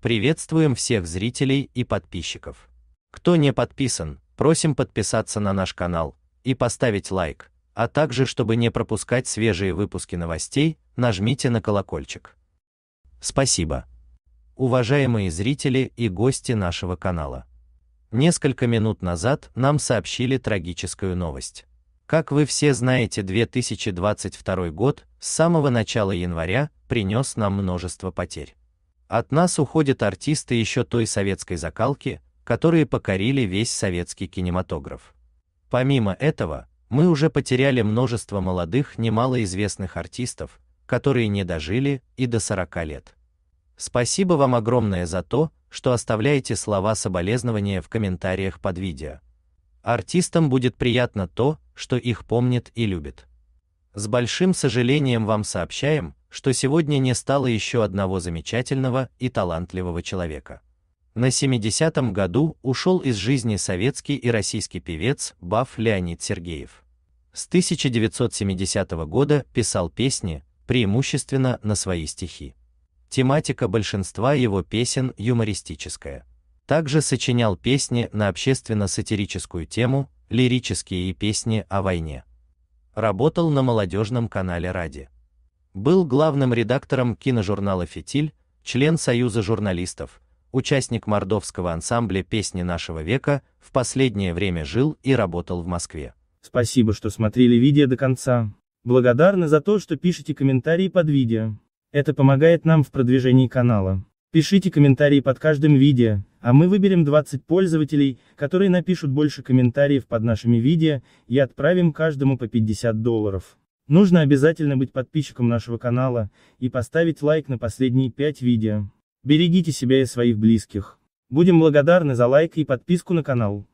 Приветствуем всех зрителей и подписчиков. Кто не подписан, просим подписаться на наш канал и поставить лайк, а также, чтобы не пропускать свежие выпуски новостей, нажмите на колокольчик. Спасибо. Уважаемые зрители и гости нашего канала. Несколько минут назад нам сообщили трагическую новость. Как вы все знаете, 2022 год с самого начала января принес нам множество потерь. От нас уходят артисты еще той советской закалки, которые покорили весь советский кинематограф. Помимо этого, мы уже потеряли множество молодых, немалоизвестных артистов, которые не дожили и до 40 лет. Спасибо вам огромное за то, что оставляете слова соболезнования в комментариях под видео. Артистам будет приятно то, что их помнят и любят. С большим сожалением вам сообщаем, что сегодня не стало еще одного замечательного и талантливого человека. На 70-м году ушел из жизни советский и российский певец Баф Леонид Сергеев. С 1970 года писал песни, преимущественно на свои стихи. Тематика большинства его песен юмористическая. Также сочинял песни на общественно-сатирическую тему, лирические и песни о войне. Работал на молодежном канале Ради. Был главным редактором киножурнала «Фитиль», член Союза журналистов, участник мордовского ансамбля «Песни нашего века», в последнее время жил и работал в Москве. Спасибо, что смотрели видео до конца. Благодарны за то, что пишете комментарии под видео. Это помогает нам в продвижении канала. Пишите комментарии под каждым видео, а мы выберем 20 пользователей, которые напишут больше комментариев под нашими видео, и отправим каждому по 50 долларов. Нужно обязательно быть подписчиком нашего канала, и поставить лайк на последние 5 видео. Берегите себя и своих близких. Будем благодарны за лайк и подписку на канал.